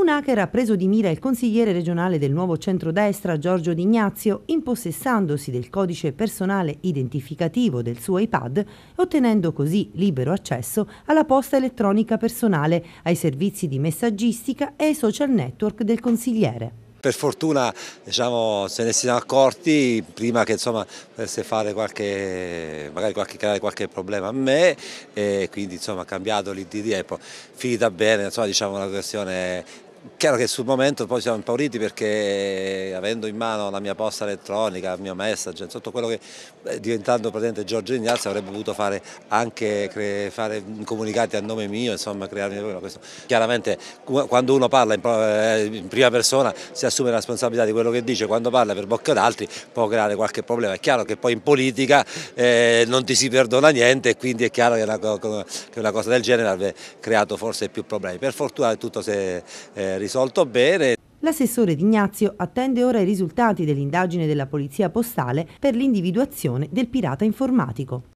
Un hacker ha preso di mira il consigliere regionale del nuovo centrodestra Giorgio D'Ignazio, impossessandosi del codice personale identificativo del suo iPad e ottenendo così libero accesso alla posta elettronica personale, ai servizi di messaggistica e ai social network del consigliere. Per fortuna diciamo, se ne siamo accorti prima che insomma, potesse fare qualche, magari qualche, creare qualche problema a me e quindi insomma, cambiato l'ID di poi finita bene, insomma, diciamo, una questione Chiaro che sul momento poi siamo impauriti perché avendo in mano la mia posta elettronica, il mio message, tutto quello che eh, diventando praticamente Giorgio Ignazio avrebbe potuto fare anche fare comunicati a nome mio, insomma crearmi questo. Chiaramente quando uno parla eh, in, prima persona si assume la responsabilità di quello che dice, quando parla per bocca ad altri può creare qualche problema. È chiaro che poi in politica eh, non ti si perdona niente e quindi è chiaro che una, che una cosa del genere avrebbe creato forse più problemi. Per fortuna tutto si è... Eh, eh, risolto bene. L'assessore D'Ignazio attende ora i risultati dell'indagine della Polizia Postale per l'individuazione del pirata informatico.